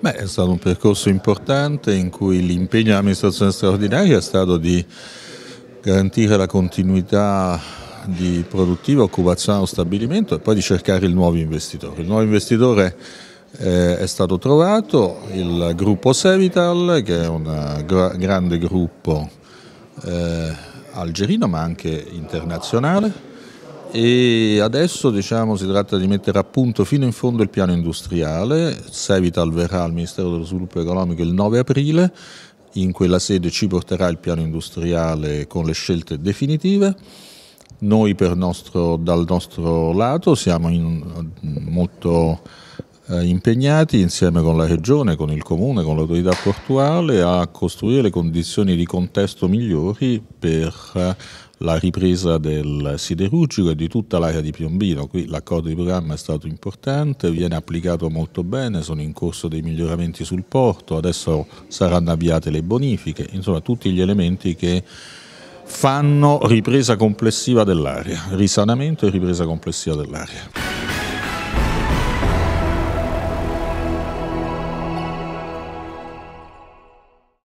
Beh, è stato un percorso importante in cui l'impegno dell'amministrazione straordinaria è stato di garantire la continuità di produttiva occupazionale allo stabilimento e poi di cercare il nuovo investitore. Il nuovo investitore eh, è stato trovato, il gruppo Sevital, che è un eh, gra grande gruppo eh, algerino ma anche internazionale, e adesso diciamo, si tratta di mettere a punto fino in fondo il piano industriale, Sevital verrà al Ministero dello Sviluppo Economico il 9 aprile, in quella sede ci porterà il piano industriale con le scelte definitive. Noi nostro, dal nostro lato siamo in, molto eh, impegnati insieme con la Regione, con il Comune, con l'autorità portuale a costruire le condizioni di contesto migliori per eh, la ripresa del siderurgico e di tutta l'area di Piombino. Qui l'accordo di programma è stato importante, viene applicato molto bene, sono in corso dei miglioramenti sul porto, adesso saranno avviate le bonifiche, insomma tutti gli elementi che fanno ripresa complessiva dell'area, risanamento e ripresa complessiva dell'area.